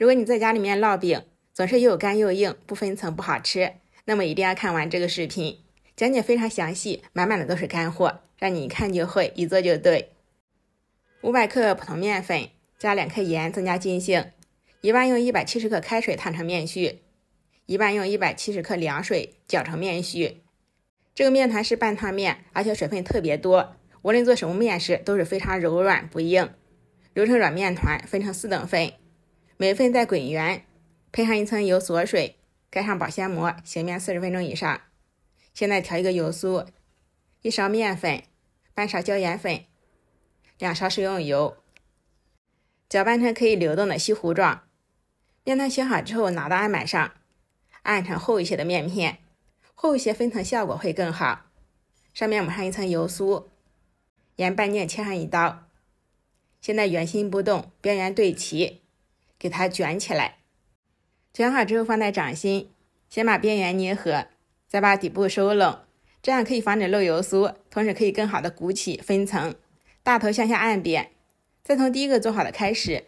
如果你在家里面烙饼总是又干又硬，不分层不好吃，那么一定要看完这个视频，讲解非常详细，满满的都是干货，让你一看就会，一做就对。五百克普通面粉加两克盐增加筋性，一半用一百七十克开水烫成面絮，一半用一百七十克凉水搅成面絮。这个面团是半烫面，而且水分特别多，无论做什么面食都是非常柔软不硬。揉成软面团，分成四等份。每份再滚圆，喷上一层油锁水，盖上保鲜膜，醒面四十分钟以上。现在调一个油酥：一勺面粉，半勺椒盐粉，两勺食用油，搅拌成可以流动的稀糊状。面团醒好之后，拿到案板上，按成厚一些的面片，厚一些分层效果会更好。上面抹上一层油酥，沿半径切上一刀。现在圆心不动，边缘对齐。给它卷起来，卷好之后放在掌心，先把边缘捏合，再把底部收拢，这样可以防止漏油酥，同时可以更好的鼓起分层。大头向下按扁，再从第一个做好的开始，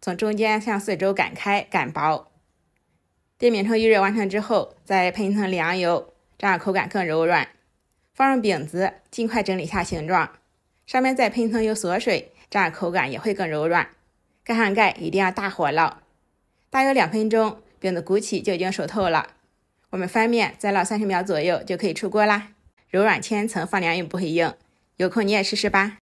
从中间向四周擀开擀薄。电饼铛预热完成之后，再喷一层凉油，这样口感更柔软。放入饼子，尽快整理下形状，上面再喷一层油锁水，这样口感也会更柔软。盖上盖，一定要大火烙，大约两分钟，饼子鼓起就已经熟透了。我们翻面，再烙三十秒左右就可以出锅啦。柔软千层，放凉也不会硬。有空你也试试吧。